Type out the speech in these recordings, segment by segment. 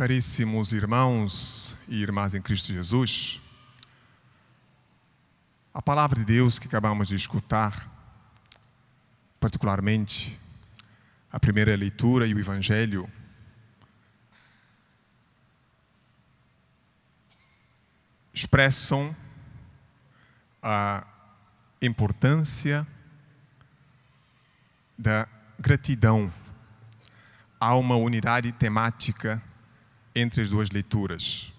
Caríssimos irmãos e irmãs em Cristo Jesus, a palavra de Deus que acabamos de escutar, particularmente a primeira leitura e o Evangelho, expressam a importância da gratidão. a uma unidade temática entre as duas leituras.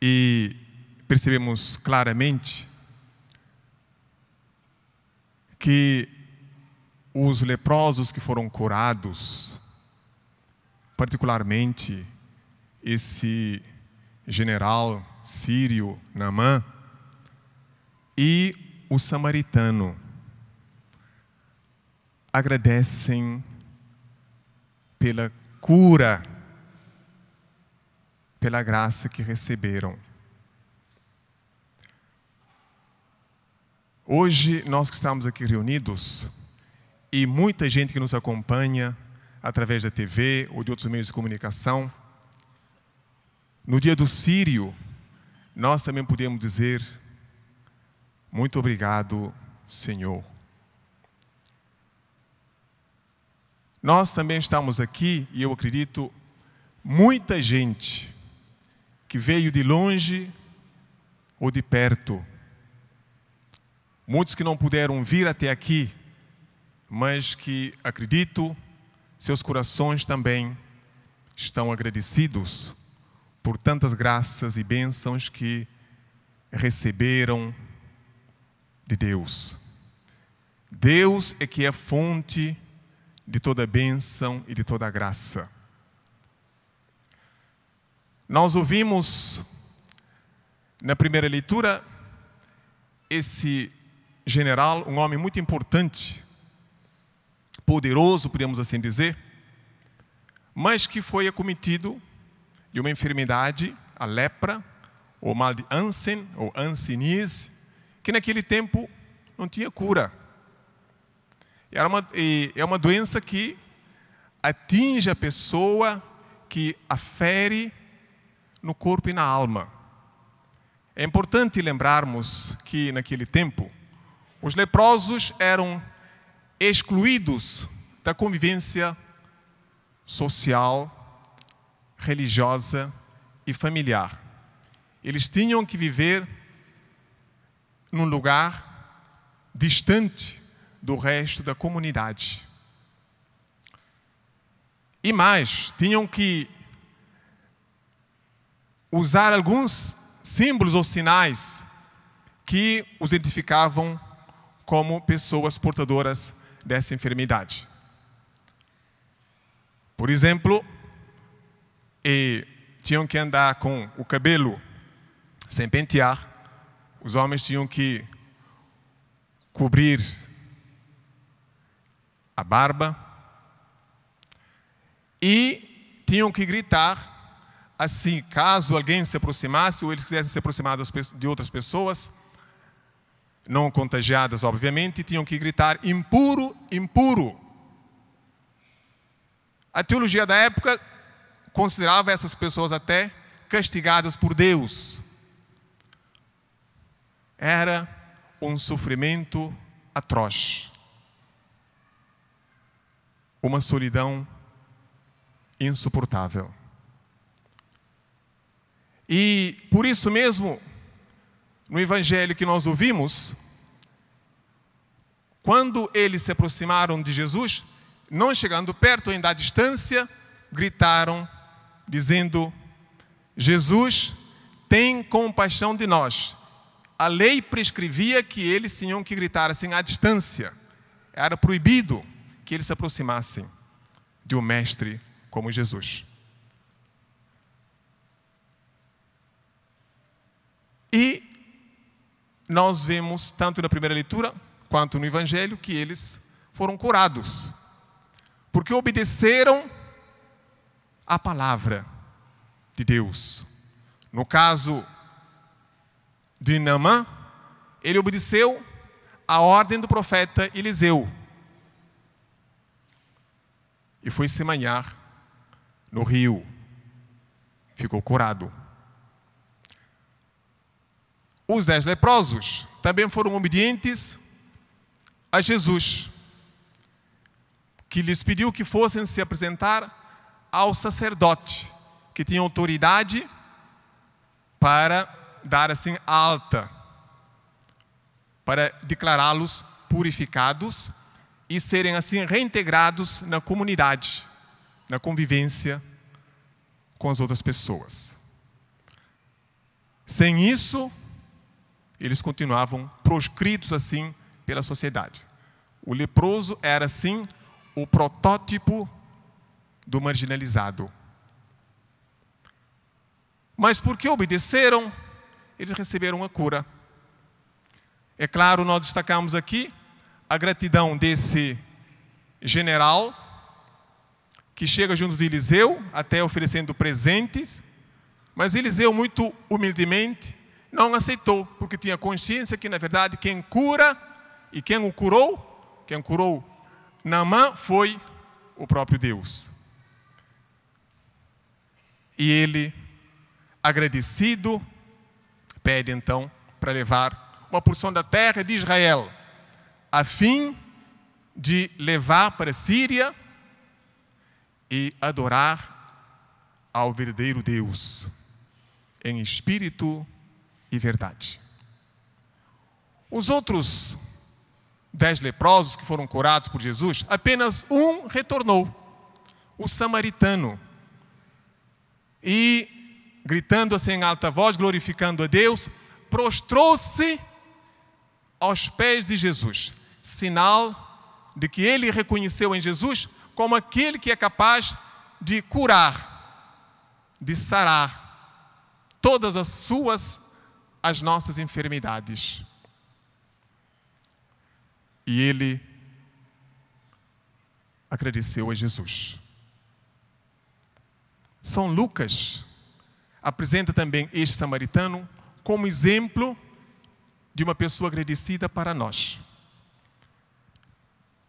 E percebemos claramente que os leprosos que foram curados, particularmente esse general sírio Namã e o samaritano, agradecem pela cura pela graça que receberam. Hoje, nós que estamos aqui reunidos, e muita gente que nos acompanha através da TV ou de outros meios de comunicação, no dia do Sírio, nós também podemos dizer: Muito obrigado, Senhor. Nós também estamos aqui, e eu acredito, muita gente que veio de longe ou de perto. Muitos que não puderam vir até aqui, mas que acredito seus corações também estão agradecidos por tantas graças e bênçãos que receberam de Deus. Deus é que é fonte de toda bênção e de toda graça. Nós ouvimos na primeira leitura esse general, um homem muito importante, poderoso, podemos assim dizer, mas que foi acometido de uma enfermidade, a lepra, ou mal de Ansen, ou Ansinise, que naquele tempo não tinha cura. Era uma, é uma doença que atinge a pessoa, que afere no corpo e na alma. É importante lembrarmos que, naquele tempo, os leprosos eram excluídos da convivência social, religiosa e familiar. Eles tinham que viver num lugar distante do resto da comunidade. E mais, tinham que usar alguns símbolos ou sinais que os identificavam como pessoas portadoras dessa enfermidade. Por exemplo, tinham que andar com o cabelo sem pentear, os homens tinham que cobrir a barba e tinham que gritar assim, caso alguém se aproximasse ou eles quisessem se aproximar de outras pessoas, não contagiadas, obviamente, tinham que gritar: impuro, impuro. A teologia da época considerava essas pessoas até castigadas por Deus. Era um sofrimento atroz, uma solidão insuportável. E por isso mesmo, no evangelho que nós ouvimos, quando eles se aproximaram de Jesus, não chegando perto, ainda à distância, gritaram, dizendo: Jesus, tem compaixão de nós. A lei prescrevia que eles tinham que gritar assim à distância. Era proibido que eles se aproximassem de um mestre como Jesus. E nós vemos, tanto na primeira leitura quanto no Evangelho, que eles foram curados, porque obedeceram à palavra de Deus. No caso de Naamã, ele obedeceu à ordem do profeta Eliseu e foi se manhar no rio. Ficou curado. Os dez leprosos também foram obedientes a Jesus, que lhes pediu que fossem se apresentar ao sacerdote, que tinha autoridade para dar assim alta, para declará-los purificados e serem assim reintegrados na comunidade, na convivência com as outras pessoas. Sem isso, eles continuavam proscritos assim pela sociedade. O leproso era, assim, o protótipo do marginalizado. Mas porque obedeceram, eles receberam a cura. É claro, nós destacamos aqui a gratidão desse general que chega junto de Eliseu, até oferecendo presentes, mas Eliseu, muito humildemente, não aceitou, porque tinha consciência que, na verdade, quem cura e quem o curou, quem curou Naamã foi o próprio Deus. E ele, agradecido, pede então para levar uma porção da terra de Israel, a fim de levar para a Síria e adorar ao verdadeiro Deus, em espírito e e verdade. Os outros dez leprosos que foram curados por Jesus, apenas um retornou, o samaritano. E, gritando assim em alta voz, glorificando a Deus, prostrou-se aos pés de Jesus, sinal de que ele reconheceu em Jesus como aquele que é capaz de curar, de sarar todas as suas as nossas enfermidades. E ele agradeceu a Jesus. São Lucas apresenta também este samaritano como exemplo de uma pessoa agradecida para nós.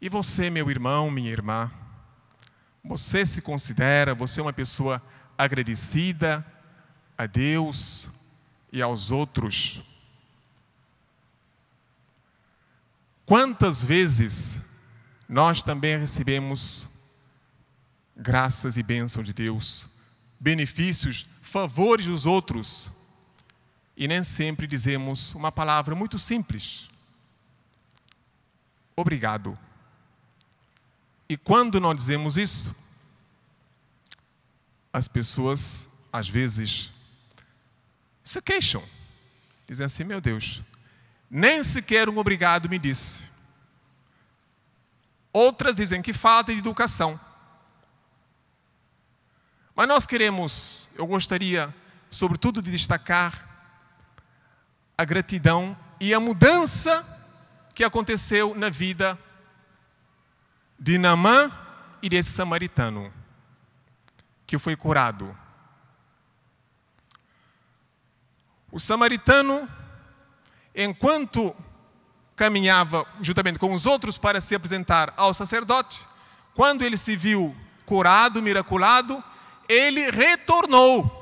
E você, meu irmão, minha irmã, você se considera, você é uma pessoa agradecida a Deus, e aos outros. Quantas vezes nós também recebemos graças e bênção de Deus, benefícios, favores dos outros, e nem sempre dizemos uma palavra muito simples: obrigado. E quando nós dizemos isso, as pessoas às vezes se queixam. Dizem assim: meu Deus, nem sequer um obrigado me disse. Outras dizem que falta de educação. Mas nós queremos, eu gostaria, sobretudo, de destacar a gratidão e a mudança que aconteceu na vida de Namã e desse samaritano que foi curado. O samaritano, enquanto caminhava juntamente com os outros para se apresentar ao sacerdote, quando ele se viu curado, miraculado, ele retornou.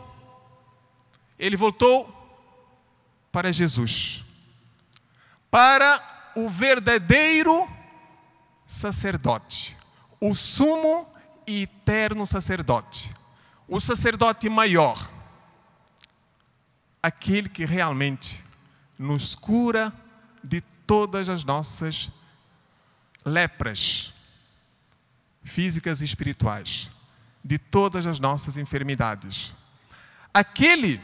Ele voltou para Jesus, para o verdadeiro sacerdote, o sumo e eterno sacerdote, o sacerdote maior, aquele que realmente nos cura de todas as nossas lepras físicas e espirituais, de todas as nossas enfermidades. Aquele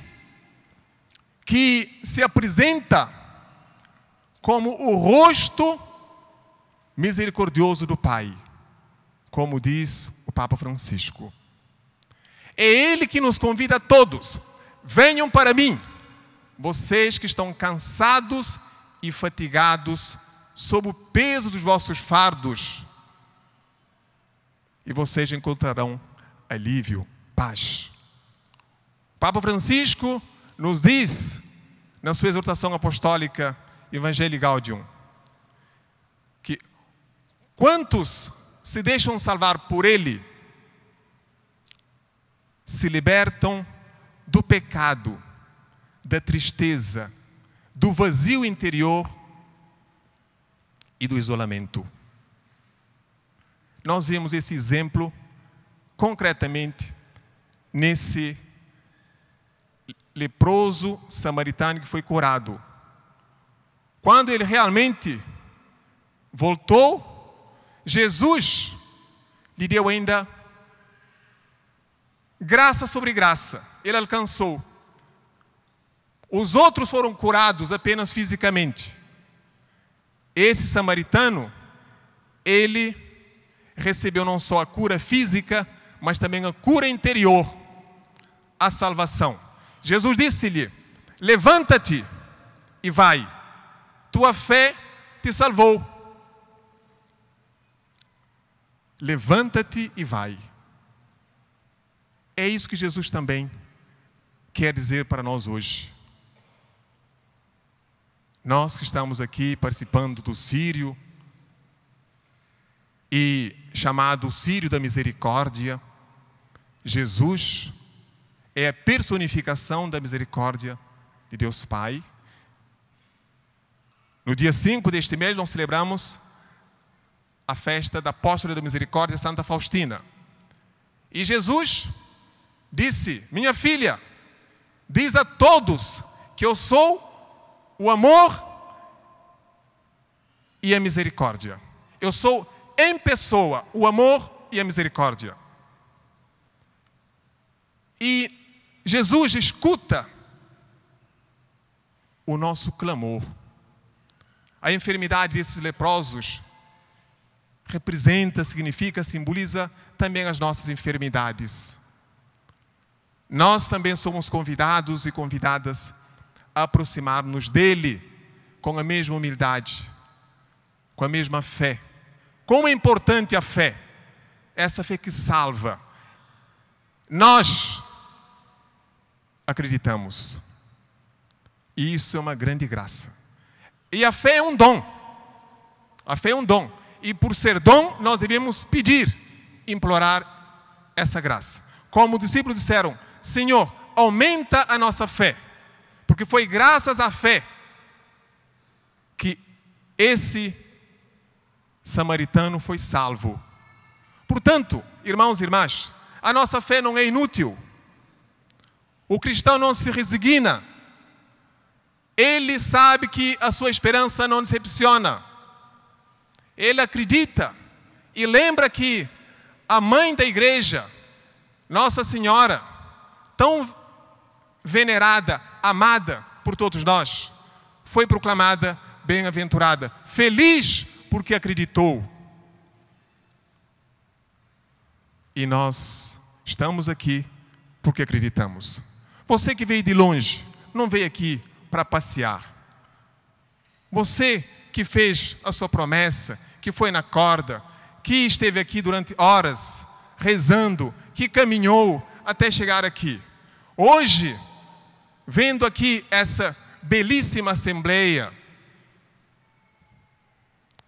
que se apresenta como o rosto misericordioso do Pai, como diz o Papa Francisco. É Ele que nos convida a todos: venham para mim, vocês que estão cansados e fatigados sob o peso dos vossos fardos, e vocês encontrarão alívio, paz. Papa Francisco nos diz, na sua exortação apostólica Evangelii Gaudium, que quantos se deixam salvar por ele, se libertam do pecado da tristeza, do vazio interior e do isolamento. Nós vemos esse exemplo concretamente nesse leproso samaritano que foi curado. Quando ele realmente voltou, Jesus lhe deu ainda graça sobre graça. Ele alcançou os outros foram curados apenas fisicamente. Esse samaritano, ele recebeu não só a cura física, mas também a cura interior, a salvação. Jesus disse-lhe: Levanta-te e vai, tua fé te salvou. Levanta-te e vai. É isso que Jesus também quer dizer para nós hoje nós que estamos aqui participando do Sírio e chamado Sírio da Misericórdia, Jesus é a personificação da misericórdia de Deus Pai. No dia 5 deste mês, nós celebramos a festa da Apóstola da Misericórdia, Santa Faustina. E Jesus disse: Minha filha, diz a todos que eu sou o amor e a misericórdia. Eu sou em pessoa o amor e a misericórdia. E Jesus escuta o nosso clamor. A enfermidade desses leprosos representa, significa, simboliza também as nossas enfermidades. Nós também somos convidados e convidadas aproximar-nos dele com a mesma humildade, com a mesma fé. Como é importante a fé, essa fé que salva. Nós acreditamos. E isso é uma grande graça. E a fé é um dom. A fé é um dom. E por ser dom, nós devemos pedir, implorar essa graça. Como os discípulos disseram: Senhor, aumenta a nossa fé. Porque foi graças à fé que esse samaritano foi salvo. Portanto, irmãos e irmãs, a nossa fé não é inútil. O cristão não se resigna. Ele sabe que a sua esperança não decepciona. Ele acredita e lembra que a mãe da igreja, Nossa Senhora, tão venerada, amada por todos nós, foi proclamada bem-aventurada, feliz porque acreditou. E nós estamos aqui porque acreditamos. Você que veio de longe, não veio aqui para passear. Você que fez a sua promessa, que foi na corda, que esteve aqui durante horas rezando, que caminhou até chegar aqui. Hoje, vendo aqui essa belíssima assembleia.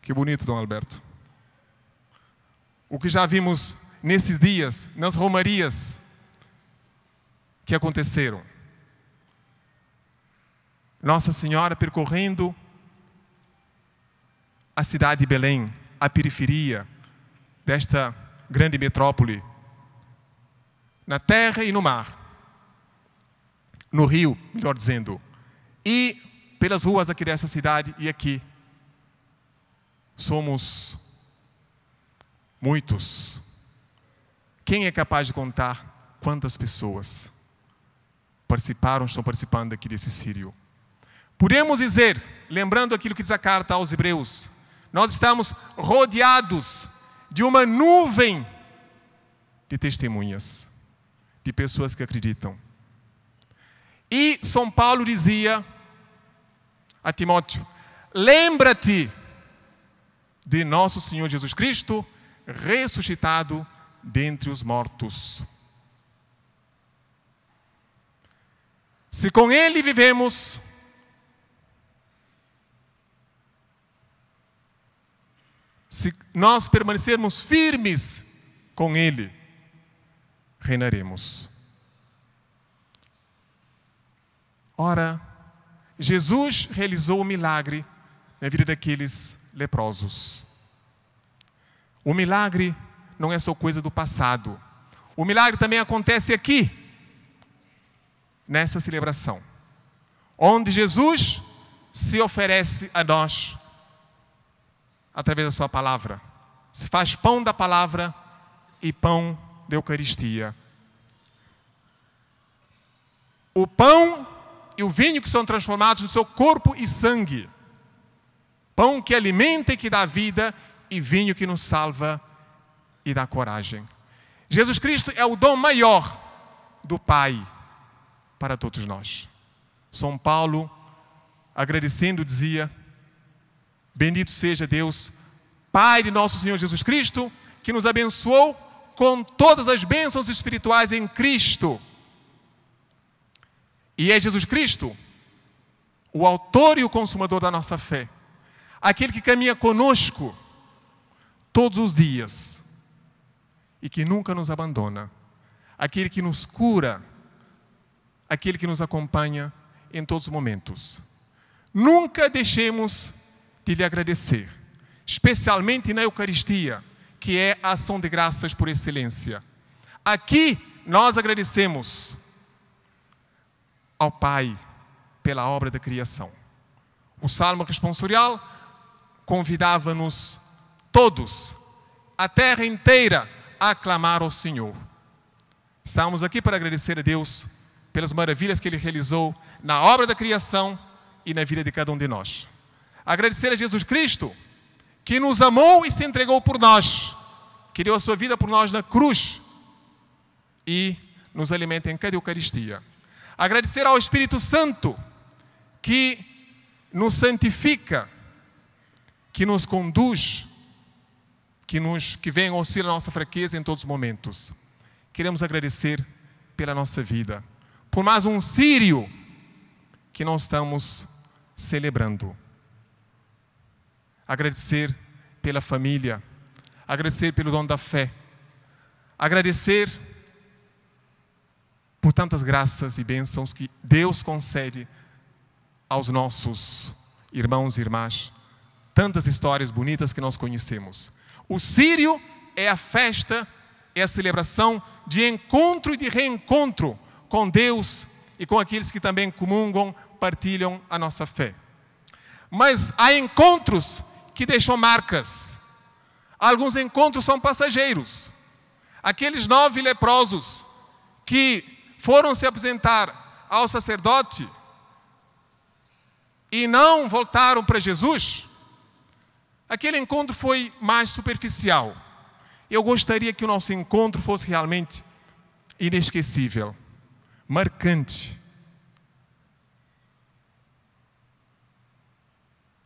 Que bonito, Dom Alberto. O que já vimos nesses dias, nas romarias que aconteceram. Nossa Senhora percorrendo a cidade de Belém, a periferia desta grande metrópole, na terra e no mar no rio, melhor dizendo, e pelas ruas aqui dessa cidade e aqui. Somos muitos. Quem é capaz de contar quantas pessoas participaram, estão participando aqui desse sírio? Podemos dizer, lembrando aquilo que diz a carta aos Hebreus, nós estamos rodeados de uma nuvem de testemunhas, de pessoas que acreditam e São Paulo dizia a Timóteo: Lembra-te de nosso Senhor Jesus Cristo ressuscitado dentre os mortos. Se com Ele vivemos, se nós permanecermos firmes com Ele, reinaremos. Ora, Jesus realizou o milagre na vida daqueles leprosos. O milagre não é só coisa do passado. O milagre também acontece aqui, nessa celebração, onde Jesus se oferece a nós através da Sua palavra. Se faz pão da palavra e pão da Eucaristia. O pão e o vinho que são transformados no seu corpo e sangue. Pão que alimenta e que dá vida, e vinho que nos salva e dá coragem. Jesus Cristo é o dom maior do Pai para todos nós. São Paulo, agradecendo, dizia: Bendito seja Deus, Pai de nosso Senhor Jesus Cristo, que nos abençoou com todas as bênçãos espirituais em Cristo e é Jesus Cristo, o autor e o consumador da nossa fé, aquele que caminha conosco todos os dias e que nunca nos abandona, aquele que nos cura, aquele que nos acompanha em todos os momentos. Nunca deixemos de lhe agradecer, especialmente na Eucaristia, que é a ação de graças por excelência. Aqui nós agradecemos ao Pai pela obra da criação. O salmo responsorial convidava-nos todos, a terra inteira, a aclamar ao Senhor. Estamos aqui para agradecer a Deus pelas maravilhas que Ele realizou na obra da criação e na vida de cada um de nós. Agradecer a Jesus Cristo, que nos amou e se entregou por nós, que deu a sua vida por nós na cruz e nos alimenta em cada Eucaristia. Agradecer ao Espírito Santo, que nos santifica, que nos conduz, que, nos, que vem auxiliar a nossa fraqueza em todos os momentos. Queremos agradecer pela nossa vida, por mais um sírio que nós estamos celebrando. Agradecer pela família, agradecer pelo dom da fé, agradecer por tantas graças e bênçãos que Deus concede aos nossos irmãos e irmãs. Tantas histórias bonitas que nós conhecemos. O Sírio é a festa, é a celebração de encontro e de reencontro com Deus e com aqueles que também comungam, partilham a nossa fé. Mas há encontros que deixam marcas. Alguns encontros são passageiros. Aqueles nove leprosos que foram se apresentar ao sacerdote e não voltaram para Jesus, aquele encontro foi mais superficial. Eu gostaria que o nosso encontro fosse realmente inesquecível, marcante.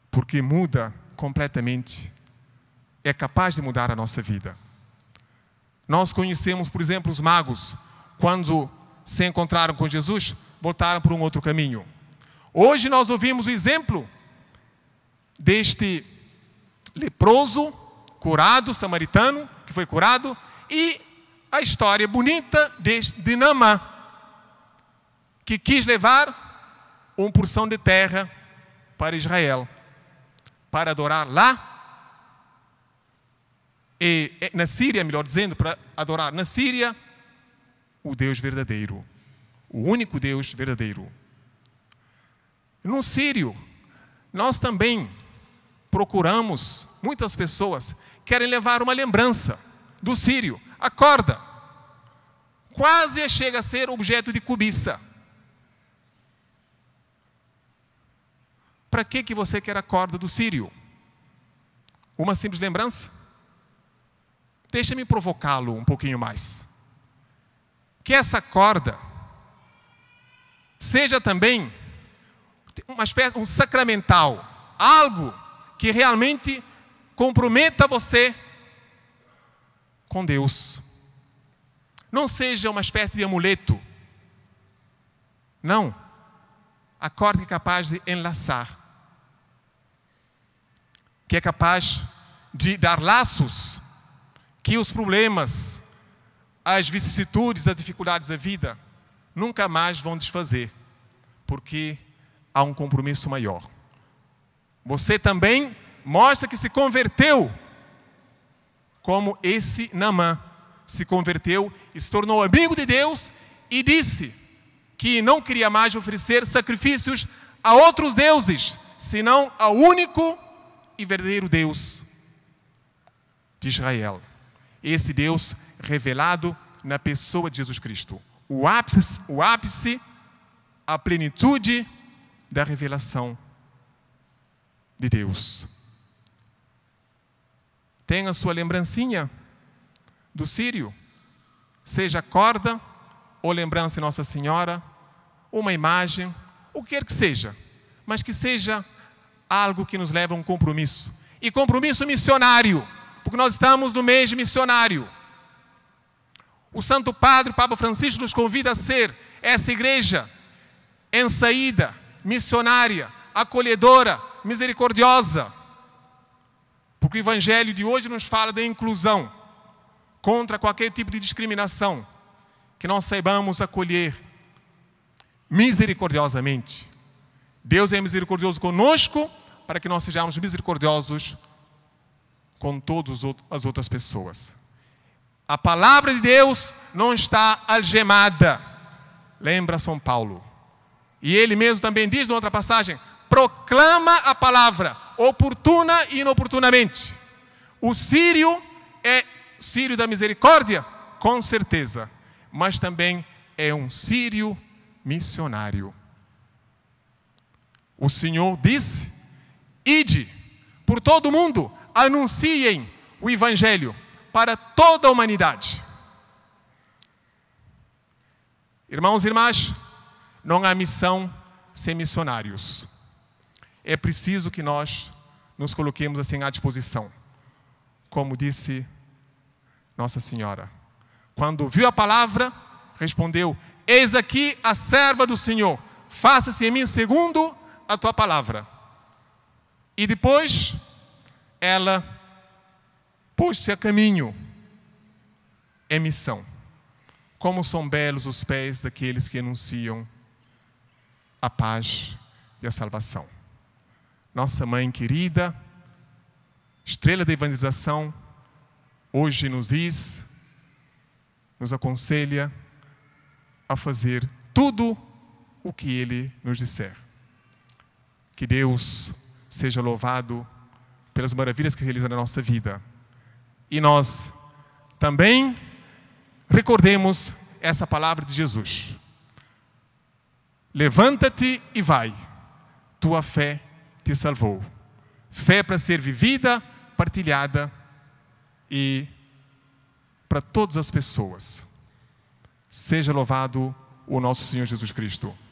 Porque muda completamente, é capaz de mudar a nossa vida. Nós conhecemos, por exemplo, os magos, quando se encontraram com Jesus, voltaram por um outro caminho. Hoje nós ouvimos o exemplo deste leproso curado, samaritano, que foi curado, e a história bonita deste Dinamã, que quis levar uma porção de terra para Israel, para adorar lá, e, na Síria, melhor dizendo, para adorar na Síria, o Deus verdadeiro, o único Deus verdadeiro. No Sírio, nós também procuramos, muitas pessoas querem levar uma lembrança do Sírio, acorda. Quase chega a ser objeto de cobiça. Para que, que você quer a corda do Sírio? Uma simples lembrança? Deixa-me provocá-lo um pouquinho mais que essa corda seja também uma espécie, um sacramental, algo que realmente comprometa você com Deus. Não seja uma espécie de amuleto. Não. A corda é capaz de enlaçar, que é capaz de dar laços que os problemas, as vicissitudes, as dificuldades da vida nunca mais vão desfazer, porque há um compromisso maior. Você também mostra que se converteu, como esse Namã se converteu e se tornou amigo de Deus e disse que não queria mais oferecer sacrifícios a outros deuses, senão ao único e verdadeiro Deus de Israel. Esse Deus revelado na pessoa de Jesus Cristo. O ápice, o ápice a plenitude da revelação de Deus. Tenha sua lembrancinha do Sírio, seja corda ou lembrança de Nossa Senhora, uma imagem, o que quer que seja, mas que seja algo que nos leva a um compromisso. E compromisso missionário, porque nós estamos no mês missionário. O Santo Padre, Papa Francisco, nos convida a ser essa igreja em saída, missionária, acolhedora, misericordiosa. Porque o Evangelho de hoje nos fala da inclusão contra qualquer tipo de discriminação, que não saibamos acolher misericordiosamente. Deus é misericordioso conosco para que nós sejamos misericordiosos com todas as outras pessoas. A palavra de Deus não está algemada. Lembra São Paulo. E ele mesmo também diz, em outra passagem: proclama a palavra, oportuna e inoportunamente. O sírio é sírio da misericórdia, com certeza, mas também é um sírio missionário. O Senhor disse: Ide por todo o mundo, anunciem o Evangelho para toda a humanidade. Irmãos e irmãs, não há missão sem missionários. É preciso que nós nos coloquemos assim à disposição. Como disse Nossa Senhora, quando viu a palavra, respondeu: Eis aqui a serva do Senhor, faça-se em mim segundo a tua palavra. E depois ela puxe se a caminho. É missão. Como são belos os pés daqueles que anunciam a paz e a salvação. Nossa mãe querida, estrela da evangelização, hoje nos diz, nos aconselha a fazer tudo o que ele nos disser. Que Deus seja louvado pelas maravilhas que realiza na nossa vida e nós também recordemos essa palavra de Jesus. Levanta-te e vai, tua fé te salvou. Fé para ser vivida, partilhada e para todas as pessoas. Seja louvado o nosso Senhor Jesus Cristo.